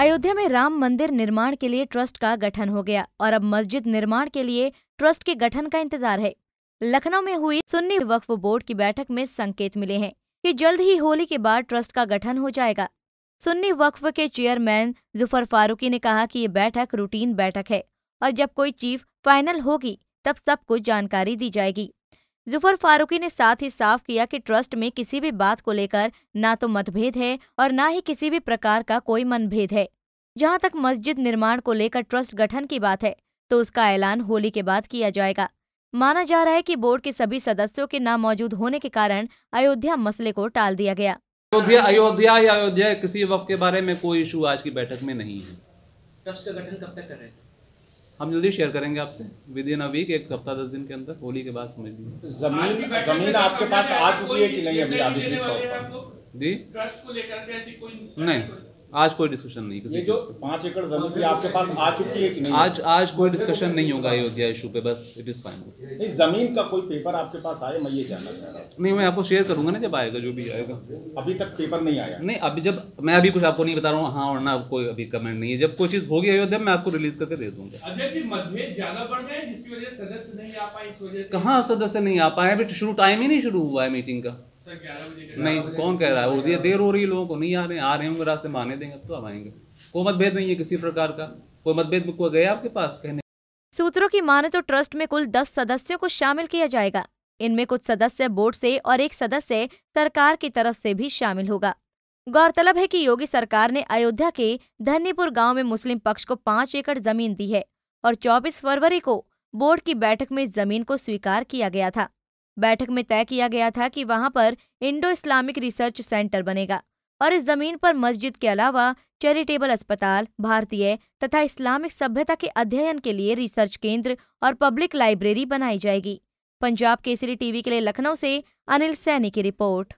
अयोध्या में राम मंदिर निर्माण के लिए ट्रस्ट का गठन हो गया और अब मस्जिद निर्माण के लिए ट्रस्ट के गठन का इंतजार है लखनऊ में हुई सुन्नी वक्फ बोर्ड की बैठक में संकेत मिले हैं कि जल्द ही होली के बाद ट्रस्ट का गठन हो जाएगा सुन्नी वक्फ के चेयरमैन जुफर फारूकी ने कहा कि ये बैठक रूटीन बैठक है और जब कोई चीफ फाइनल होगी तब सबको जानकारी दी जाएगी जुफर फारूकी ने साथ ही साफ किया कि ट्रस्ट में किसी भी बात को लेकर ना तो मतभेद है और ना ही किसी भी प्रकार का कोई मनभेद है जहां तक मस्जिद निर्माण को लेकर ट्रस्ट गठन की बात है तो उसका ऐलान होली के बाद किया जाएगा माना जा रहा है कि बोर्ड के सभी सदस्यों के ना मौजूद होने के कारण अयोध्या मसले को टाल दिया गया अयोध्या अयोध्या या अयोध्या किसी वक्त के बारे में कोई इशू आज की बैठक में नहीं है ट्रस्ट का गठन कब तक करेगा हम जल्दी शेयर करेंगे आपसे विद इन अ वीक एक हफ्ता दस दिन के अंदर होली के बाद समझ लीजिए जमीन जमीन आपके पास आ चुकी है कि नहीं अभी जी नहीं आज कोई डिस्कशन नहीं किसी जो पांच एकड़ जमीन की आपके पास आ चुकी है कि नहीं आज आज कोई डिस्कशन नहीं होगा अयोध्या इशू पे बस इट इज फाइन नहीं जमीन का कोई पेपर आपके पास आए मैं ये जानना चाह रहा हूँ नहीं मैं आपको शेयर करूंगा ना जब आएगा जो भी आएगा अभी तक पेपर नहीं आया नहीं अभी जब मैं अभी कुछ आपको नहीं बता रहा हूँ हाँ और ना कोई अभी कमेंट नहीं है जब कोई चीज होगी अयोध्या मैं आपको रिलीज करके दे दूंगा कहाँ सदस्य नहीं आ पाए अभी शुरू टाइम ही नहीं शुरू हुआ है मीटिंग का नहीं कौन कह रहा है वो देर हो रही है लोगों को नहीं आ रहे आ रहे होंगे रास्ते में आने देंगे तो अब आएंगे कोई मतभेद नहीं है किसी प्रकार का कोई मतभेद कोई गया आपके पास कहने सूत्रों की माने तो ट्रस्ट में कुल दस सदस्यों को शामिल किया जाएगा इनमें कुछ सदस्य बोर्ड से और एक सदस्य सरकार की तरफ से भी शामिल होगा गौरतलब है कि योगी सरकार ने अयोध्या के धन्यपुर गांव में मुस्लिम पक्ष को पाँच एकड़ जमीन दी है और 24 फरवरी को बोर्ड की बैठक में जमीन को स्वीकार किया गया था बैठक में तय किया गया था कि वहां पर इंडो इस्लामिक रिसर्च सेंटर बनेगा और इस जमीन पर मस्जिद के अलावा चैरिटेबल अस्पताल भारतीय तथा इस्लामिक सभ्यता के अध्ययन के लिए रिसर्च केंद्र और पब्लिक लाइब्रेरी बनाई जाएगी पंजाब केसरी टीवी के लिए लखनऊ से अनिल सैनी की रिपोर्ट